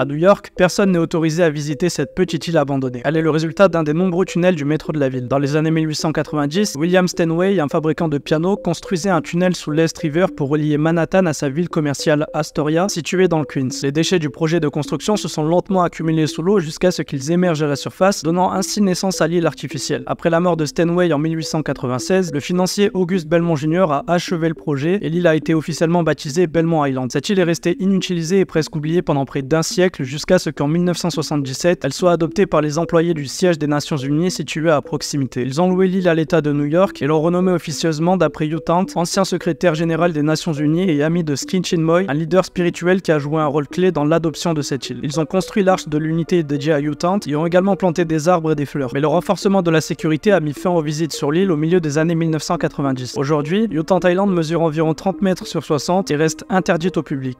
À New York, personne n'est autorisé à visiter cette petite île abandonnée. Elle est le résultat d'un des nombreux tunnels du métro de la ville. Dans les années 1890, William Stanway, un fabricant de pianos, construisait un tunnel sous l'Est River pour relier Manhattan à sa ville commerciale Astoria, située dans le Queens. Les déchets du projet de construction se sont lentement accumulés sous l'eau jusqu'à ce qu'ils émergent à la surface, donnant ainsi naissance à l'île artificielle. Après la mort de Stanway en 1896, le financier Auguste Belmont Jr. a achevé le projet et l'île a été officiellement baptisée Belmont Island. Cette île est restée inutilisée et presque oubliée pendant près d'un siècle jusqu'à ce qu'en 1977, elle soit adoptée par les employés du siège des Nations Unies situé à proximité. Ils ont loué l'île à l'État de New York et l'ont renommée officieusement d'après Utant, ancien secrétaire général des Nations Unies et ami de Skin Moy, un leader spirituel qui a joué un rôle clé dans l'adoption de cette île. Ils ont construit l'arche de l'unité dédiée à Utant et ont également planté des arbres et des fleurs. Mais le renforcement de la sécurité a mis fin aux visites sur l'île au milieu des années 1990. Aujourd'hui, Utant Island mesure environ 30 mètres sur 60 et reste interdite au public.